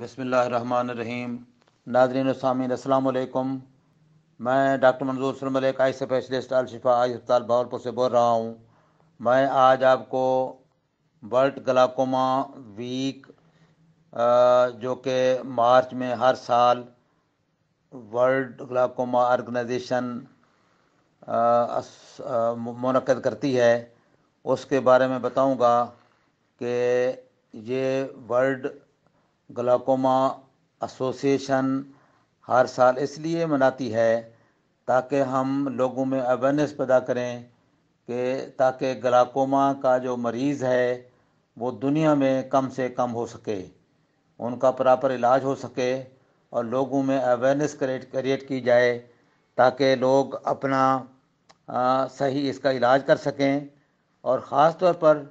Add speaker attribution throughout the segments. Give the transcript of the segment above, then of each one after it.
Speaker 1: बसमीम नाजरीन सामिन असलकम मैं डॉक्टर मंजूर सरमलिक आई स्पेशलिस्ट शिफा आई अस्पताल भावलपुर से बोल रहा हूँ मैं आज आपको वर्ल्ड गलाकोमा वीक जो कि मार्च में हर साल वर्ल्ड ग्लाकोमा ऑर्गेनाइजेशन मनद करती है उसके बारे में बताऊंगा कि ये वर्ल्ड ग्लाकोमा एसोसिएशन हर साल इसलिए मनाती है ताकि हम लोगों में अवेयरनेस पैदा करें कि ताकि ग्लाकोमा का जो मरीज़ है वो दुनिया में कम से कम हो सके उनका प्रॉपर इलाज हो सके और लोगों में अवेयरनेस क्रिएट क्रिएट की जाए ताकि लोग अपना आ, सही इसका इलाज कर सकें और ख़ास तौर पर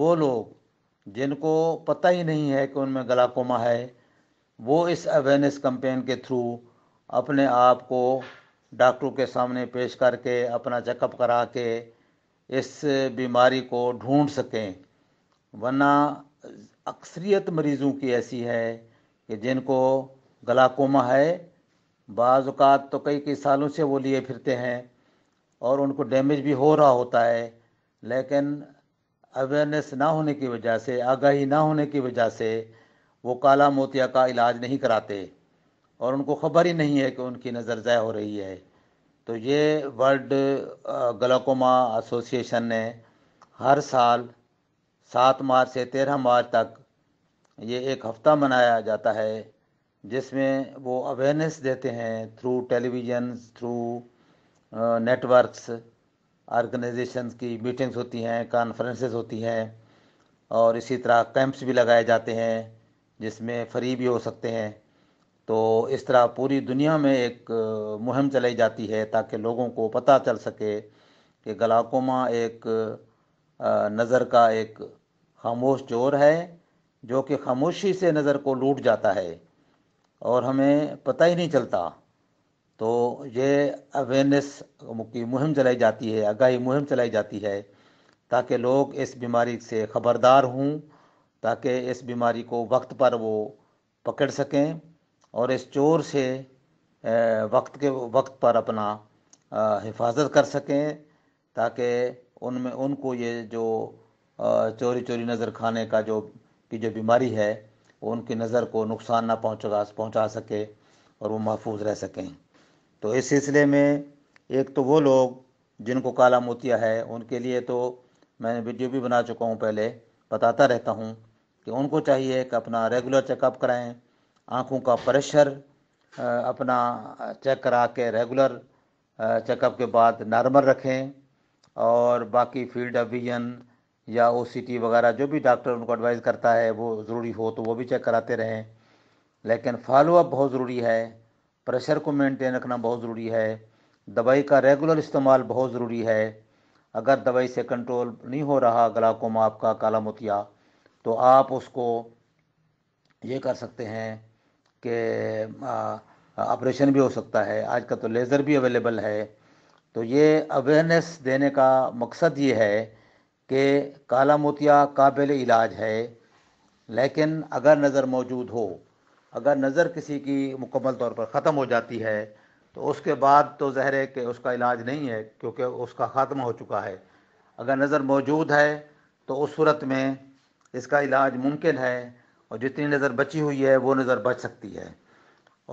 Speaker 1: वो लोग जिनको पता ही नहीं है कि उनमें गलाकोमा है वो इस अवेयरनेस कम्पेन के थ्रू अपने आप को डॉक्टरों के सामने पेश करके अपना चेकअप करा के इस बीमारी को ढूंढ सकें वरना अक्सरियत मरीज़ों की ऐसी है कि जिनको गलाकोमा है बाज़ात तो कई कई सालों से वो लिए फिरते हैं और उनको डैमेज भी हो रहा होता है लेकिन अवेयरनेस ना होने की वजह से आगाही ना होने की वजह से वो काला मोतिया का इलाज नहीं कराते और उनको खबर ही नहीं है कि उनकी नज़र ज़ाय हो रही है तो ये वर्ल्ड ग्लाकोमा एसोसिएशन ने हर साल सात मार्च से तेरह मार्च तक ये एक हफ़्ता मनाया जाता है जिसमें वो अवेयरनेस देते हैं through television through networks organization की मीटिंग्स होती हैं कॉन्फ्रेंसेस होती हैं और इसी तरह कैंप्स भी लगाए जाते हैं जिसमें फ्री भी हो सकते हैं तो इस तरह पूरी दुनिया में एक मुहिम चलाई जाती है ताकि लोगों को पता चल सके कि गलाकोमा एक नज़र का एक खामोश चोर है जो कि खामोशी से नज़र को लूट जाता है और हमें पता ही नहीं चलता तो ये अवेयरनेस की मुहिम चलाई जाती है आगाही मुहिम चलाई जाती है ताकि लोग इस बीमारी से ख़बरदार हों ताकि इस बीमारी को वक्त पर वो पकड़ सकें और इस चोर से वक्त के वक्त पर अपना हिफाजत कर सकें ताकि उनमें उनको ये जो चोरी चोरी नज़र खाने का जो की जो बीमारी है उनकी नज़र को नुकसान ना पहुँचा पहुँचा सके और वो महफूज रह सकें तो इस सिलसिले में एक तो वो लोग जिनको काला मोतिया है उनके लिए तो मैं वीडियो भी बना चुका हूँ पहले बताता रहता हूँ कि उनको चाहिए कि अपना रेगुलर चेकअप कराएं आँखों का प्रेशर अपना चेक करा के रेगुलर चेकअप के बाद नॉर्मल रखें और बाकी फील्ड ऑफ विजन या ओ वगैरह जो भी डॉक्टर उनको एडवाइस करता है वो ज़रूरी हो तो वो भी चेक कराते रहें लेकिन फॉलोअप बहुत ज़रूरी है प्रेशर को मेंटेन रखना बहुत ज़रूरी है दवाई का रेगुलर इस्तेमाल बहुत ज़रूरी है अगर दवाई से कंट्रोल नहीं हो रहा ग्लाकोमा आपका काला मोतिया तो आप उसको ये कर सकते हैं कि ऑपरेशन भी हो सकता है आज का तो लेज़र भी अवेलेबल है तो ये अवेयरनेस देने का मकसद ये है कि काला मोतिया काबिल इलाज है लेकिन अगर नज़र मौजूद हो अगर नज़र किसी की मुकम्मल तौर पर ख़त्म हो जाती है तो उसके बाद तो ज़हर है कि उसका इलाज नहीं है क्योंकि उसका ख़ात्मा हो चुका है अगर नज़र मौजूद है तो उस सूरत में इसका इलाज मुमकिन है और जितनी नज़र बची हुई है वो नज़र बच सकती है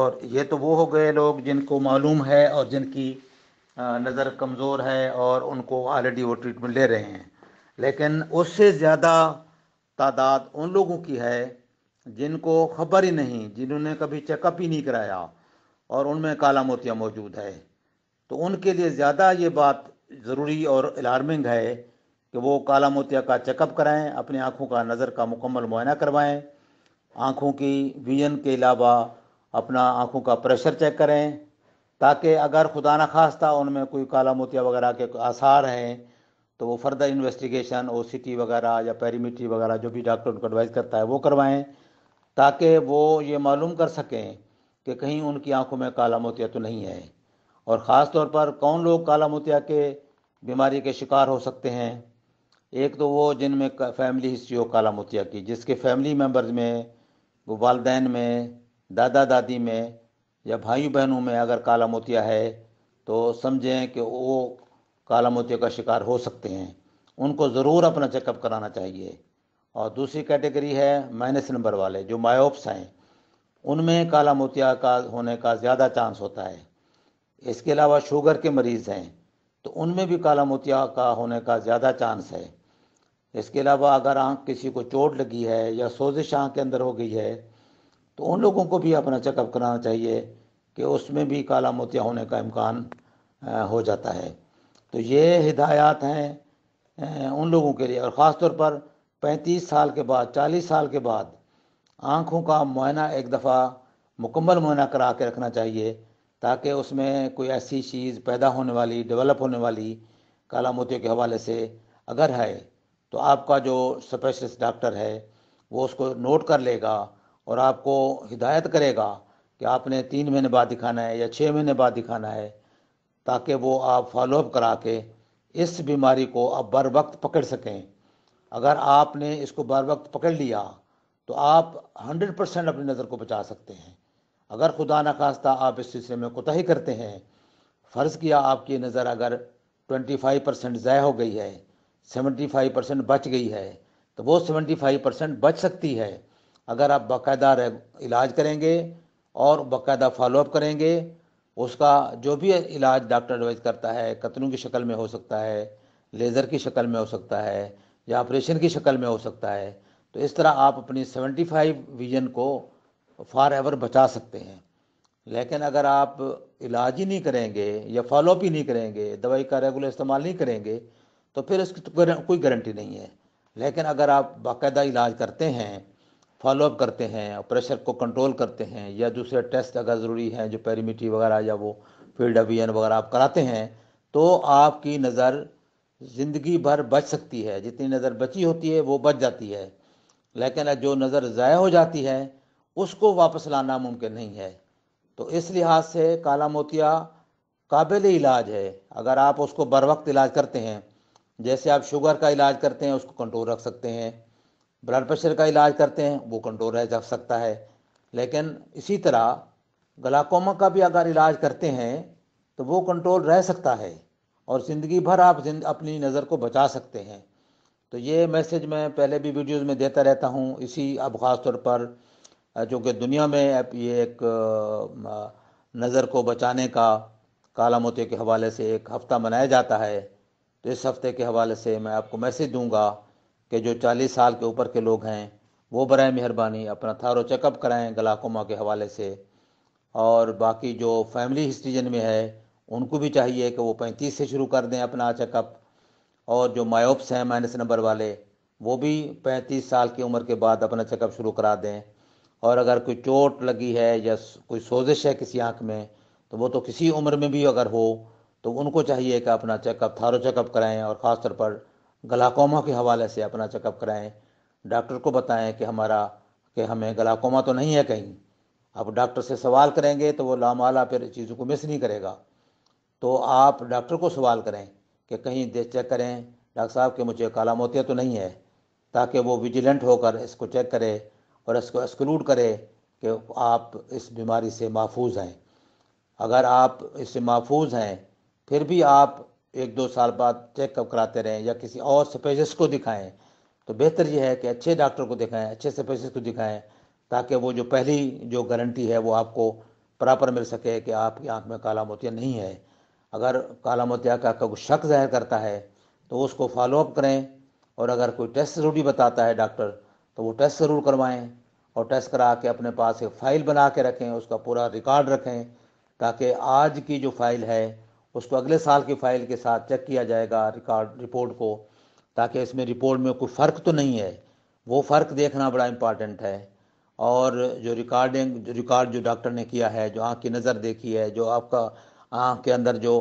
Speaker 1: और ये तो वो हो गए लोग जिनको मालूम है और जिनकी नज़र कमज़ोर है और उनको ऑलरेडी वो ट्रीटमेंट ले रहे हैं लेकिन उससे ज़्यादा तादाद उन लोगों की है जिनको खबर ही नहीं जिन्होंने कभी चेकअप ही नहीं कराया और उनमें काला मोतिया मौजूद है तो उनके लिए ज़्यादा ये बात ज़रूरी और अलार्मिंग है कि वो काला मोतिया का चेकअप कराएं अपनी आँखों का नज़र का मुकम्मल मुआयना करवाएं आँखों की विजन के अलावा अपना आँखों का प्रेशर चेक करें ताकि अगर खुदा न खास्ता उनमें कोई काला मोतिया वगैरह के आसार हैं तो वो further investigation O C T वगैरह या पेरीमिट्री वगैरह जो भी डॉक्टर उनको एडवाइस करता है वो करवाएं ताकि वो ये मालूम कर सकें कि कहीं उनकी आंखों में काला मोतिया तो नहीं है और ख़ास तौर पर कौन लोग काला मोतिया के बीमारी के शिकार हो सकते हैं एक तो वो जिनमें फैमिली हिस्ट्री हो काला मोतिया की जिसके फैमिली मेम्बर्स में वालदेन में दादा दादी में या भाई बहनों में अगर काला मोतिया है तो समझें कि वो काला मोतिया का शिकार हो सकते हैं उनको ज़रूर अपना चेकअप कराना चाहिए और दूसरी कैटेगरी है माइनस नंबर वाले जो मायोप्स हैं उनमें काला मोतिया का होने का ज़्यादा चांस होता है इसके अलावा शुगर के मरीज़ हैं तो उनमें भी काला मोतिया का होने का ज़्यादा चांस है इसके अलावा अगर आँख किसी को चोट लगी है या सोजिश आँख के अंदर हो गई है तो उन लोगों को भी अपना चेकअप कराना चाहिए कि उसमें भी काला मोतिया होने का इम्कान हो जाता है तो ये हिदायत हैं उन लोगों के लिए और ख़ास तौर पर पैंतीस साल के बाद चालीस साल के बाद आँखों का मुआयना एक दफ़ा मुकम्मल मुआयना करा के रखना चाहिए ताकि उसमें कोई ऐसी चीज़ पैदा होने वाली डेवलप होने वाली काला मोतियों के हवाले से अगर है तो आपका जो स्पेशलिस्ट डॉक्टर है वो उसको नोट कर लेगा और आपको हिदायत करेगा कि आपने तीन महीने बाद दिखाना है या छः महीने बाद दिखाना है ताकि वो आप फॉलोअप करा के इस बीमारी को आप बर वक्त पकड़ सकें अगर आपने इसको बार वक्त पकड़ लिया तो आप हंड्रेड परसेंट अपनी नज़र को बचा सकते हैं अगर खुदा नखास्ता आप इस सिलसिले में कोताही करते हैं फ़र्ज़ किया आपकी नज़र अगर ट्वेंटी फाइव परसेंट ज़ाय हो गई है सेवेंटी फाइव परसेंट बच गई है तो वो सेवेंटी फाइव परसेंट बच सकती है अगर आप बाकायदा इलाज करेंगे और बाकायदा फॉलोअप करेंगे उसका जो भी इलाज डॉक्टर एडवाइज करता है कतलों की शक्ल में हो सकता है लेज़र की शक्ल में हो सकता है या ऑपरेशन की शक्ल में हो सकता है तो इस तरह आप अपनी 75 विजन को फॉर एवर बचा सकते हैं लेकिन अगर आप इलाज ही नहीं करेंगे या फॉलोअप ही नहीं करेंगे दवाई का रेगुलर इस्तेमाल नहीं करेंगे तो फिर इसकी तो कोई गारंटी नहीं है लेकिन अगर आप बाकायदा इलाज करते हैं फॉलोअप करते हैं प्रेशर को कंट्रोल करते हैं या दूसरे टेस्ट अगर ज़रूरी हैं जो पेरीमिटी वगैरह या वो फील्ड अवियन वगैरह आप कराते हैं तो आपकी नज़र ज़िंदगी भर बच सकती है जितनी नज़र बची होती है वो बच जाती है लेकिन जो नज़र ज़ाय हो जाती है उसको वापस लाना मुमकिन नहीं है तो इस लिहाज से काला मोतिया काबिल इलाज है अगर आप उसको बर वक्त इलाज करते हैं जैसे आप शुगर का इलाज करते हैं उसको कंट्रोल रख सकते हैं ब्लड प्रेशर का इलाज करते हैं वो कंट्रोल रह सकता है लेकिन इसी तरह ग्लाकोमा का भी अगर इलाज करते हैं तो वो कंट्रोल रह सकता है और ज़िंदगी भर आप अपनी नज़र को बचा सकते हैं तो ये मैसेज मैं पहले भी वीडियोज़ में देता रहता हूँ इसी अब ख़ास तौर पर चूँकि दुनिया में ये एक नज़र को बचाने का काला मोती के हवाले से एक हफ़्ता मनाया जाता है तो इस हफ़्ते के हवाले से मैं आपको मैसेज दूंगा कि जो 40 साल के ऊपर के लोग हैं वो बर मेहरबानी अपना थारो चेकअप कराएं गलाकोमा के हवाले से और बाकी जो फैमिली हिस्ट्रीजन में है उनको भी चाहिए कि वो पैंतीस से शुरू कर दें अपना चेकअप और जो मायोप्स हैं माइनस नंबर वाले वो भी पैंतीस साल की उम्र के बाद अपना चेकअप शुरू करा दें और अगर कोई चोट लगी है या कोई सोजिश है किसी आँख में तो वो तो किसी उम्र में भी अगर हो तो उनको चाहिए कि अपना चेकअप थारो चेकअप कराएं और ख़ास तौर पर गलाकोमा के हवाले से अपना चेकअप कराएं डॉक्टर को बताएं कि हमारा कि हमें गलाकोमा तो नहीं है कहीं अब डॉक्टर से सवाल करेंगे तो वो लामाला फिर चीज़ों को मिस नहीं करेगा तो आप डॉक्टर को सवाल करें कि कहीं दे चेक करें डॉक्टर साहब कि मुझे काला मोतिया तो नहीं है ताकि वो विजिलेंट होकर इसको चेक करे और इसको एक्सक्लूड करे कि आप इस बीमारी से महफूज हैं अगर आप इससे महफूज हैं फिर भी आप एक दो साल बाद चेकअप कराते रहें या किसी और स्पेशलिस्ट को दिखाएं तो बेहतर यह है कि अच्छे डॉक्टर को दिखाएं अच्छे स्पेशलिस्ट को दिखाएं ताकि वो जो पहली जो गारंटी है वो आपको प्रॉपर मिल सके कि आपकी आंख में काला मोतिया नहीं है अगर काला का कोई शक जाहिर करता है तो उसको फॉलोअप करें और अगर कोई टेस्ट ज़रूरी बताता है डॉक्टर तो वो टेस्ट ज़रूर करवाएं और टेस्ट करा के अपने पास एक फ़ाइल बना के रखें उसका पूरा रिकॉर्ड रखें ताकि आज की जो फ़ाइल है उसको अगले साल की फ़ाइल के साथ चेक किया जाएगा रिकॉर्ड रिपोर्ट को ताकि इसमें रिपोर्ट में कोई फ़र्क तो नहीं है वो फ़र्क देखना बड़ा इम्पॉर्टेंट है और जो रिकॉर्डिंग जो रिकॉर्ड जो डॉक्टर ने किया है जो आँख की नज़र देखी है जो आपका आँख के अंदर जो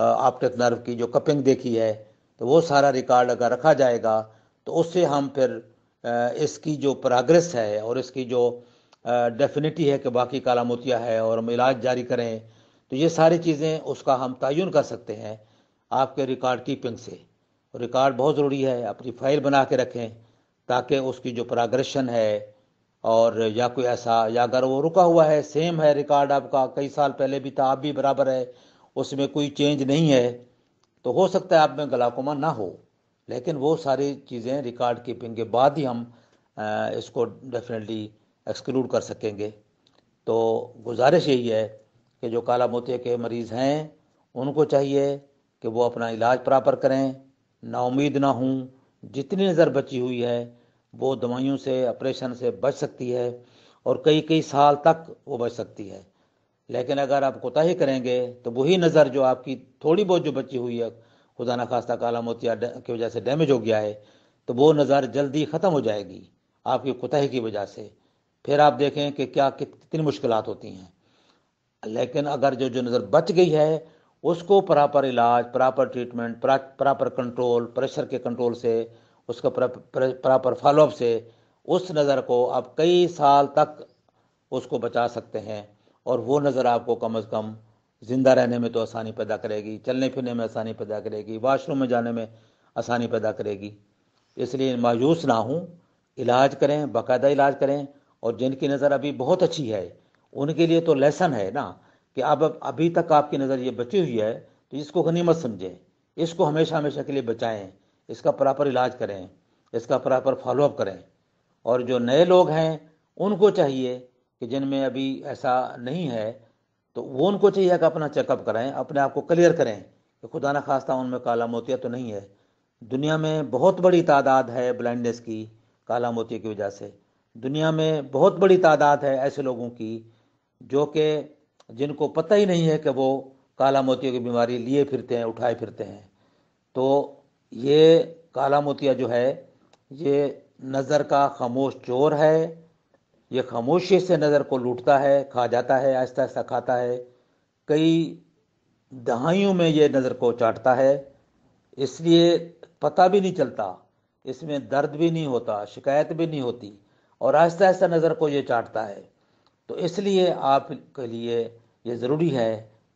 Speaker 1: ऑप्टिक नर्व की जो कपिंग देखी है तो वो सारा रिकॉर्ड अगर रखा जाएगा तो उससे हम फिर इसकी जो प्रोग्रेस है और इसकी जो डेफिनेटी है कि बाकी काला मोतिया है और हम इलाज जारी करें तो ये सारी चीज़ें उसका हम तयन कर सकते हैं आपके रिकॉर्ड कीपिंग से रिकॉर्ड बहुत ज़रूरी है अपनी फाइल बना के रखें ताकि उसकी जो प्रोग्रेशन है और या कोई ऐसा या अगर वो रुका हुआ है सेम है रिकॉर्ड आपका कई साल पहले भी था आप भी बराबर है उसमें कोई चेंज नहीं है तो हो सकता है आप में गलाकोमा ना हो लेकिन वो सारी चीज़ें रिकॉर्ड कीपिंग के बाद ही हम इसको डेफिनेटली एक्सक्लूड कर सकेंगे तो गुजारिश यही है कि जो काला मोतिया के मरीज़ हैं उनको चाहिए कि वो अपना इलाज प्रॉपर करें ना उम्मीद ना हों जितनी नज़र बची हुई है वो दवाइयों से ऑपरेशन से बच सकती है और कई कई साल तक वो बच सकती है लेकिन अगर आप कोताही करेंगे तो वही नज़र जो आपकी थोड़ी बहुत जो बची हुई है खुदा न खास्ता काला मोतिया की वजह से डैमेज हो गया है तो वो नज़र जल्दी ख़त्म हो जाएगी आपकी कोताही की वजह से फिर आप देखें कि क्या कितनी मुश्किल होती हैं लेकिन अगर जो जो नज़र बच गई है उसको प्रॉपर इलाज proper treatment proper control pressure के कंट्रोल से उसका प्रॉपर फॉलोअप से उस नज़र को आप कई साल तक उसको बचा सकते हैं और वो नज़र आपको कम अज़ कम ज़िंदा रहने में तो आसानी पैदा करेगी चलने फिरने में आसानी पैदा करेगी वाशरूम में जाने में आसानी पैदा करेगी इसलिए मायूस ना हूँ इलाज करें बाकायदा इलाज करें और जिनकी नज़र अभी बहुत अच्छी है उनके लिए तो लेसन है ना कि अब अभी तक आपकी नज़र ये बची हुई है तो इसको गनीमत समझें इसको हमेशा हमेशा के लिए बचाएं इसका प्रॉपर इलाज करें इसका प्रॉपर फॉलोअप करें और जो नए लोग हैं उनको चाहिए कि जिनमें अभी ऐसा नहीं है तो वो उनको चाहिए कि अपना चेकअप कराएं अपने आप को क्लियर करें कि खुदा न खास्ता उनमें काला मोतिया तो नहीं है दुनिया में बहुत बड़ी तादाद है ब्लाइंडनेस की काला मोतिया की वजह से दुनिया में बहुत बड़ी तादाद है ऐसे लोगों की जो कि जिनको पता ही नहीं है कि वो काला मोतियों की बीमारी लिए फिरते हैं उठाए फिरते हैं तो ये काला मोतिया जो है ये नज़र का खामोश चोर है ये खामोशी से नज़र को लूटता है खा जाता है आहिस्ता आहिस्ता खाता है कई दहाइयों में ये नज़र को चाटता है इसलिए पता भी नहीं चलता इसमें दर्द भी नहीं होता शिकायत भी नहीं होती और आहिस्ता आहिस्ता नज़र को ये चाटता है तो इसलिए आपके लिए ये ज़रूरी है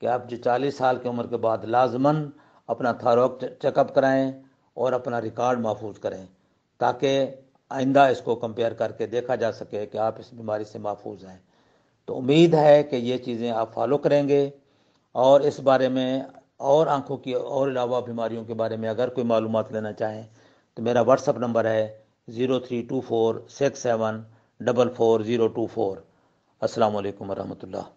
Speaker 1: कि आप जो चालीस साल की उम्र के बाद लाजमन अपना थारोक चेकअप कराएं और अपना रिकॉर्ड महफूज करें ताकि आइंदा इसको कंपेयर करके देखा जा सके कि आप इस बीमारी से महफूज हैं तो उम्मीद है कि ये चीज़ें आप फॉलो करेंगे और इस बारे में और आंखों की और अलावा बीमारियों के बारे में अगर कोई मालूम लेना चाहें तो मेरा व्हाट्सअप नंबर है zero three two four six seven double four zero two four असलकम वरहमल्ला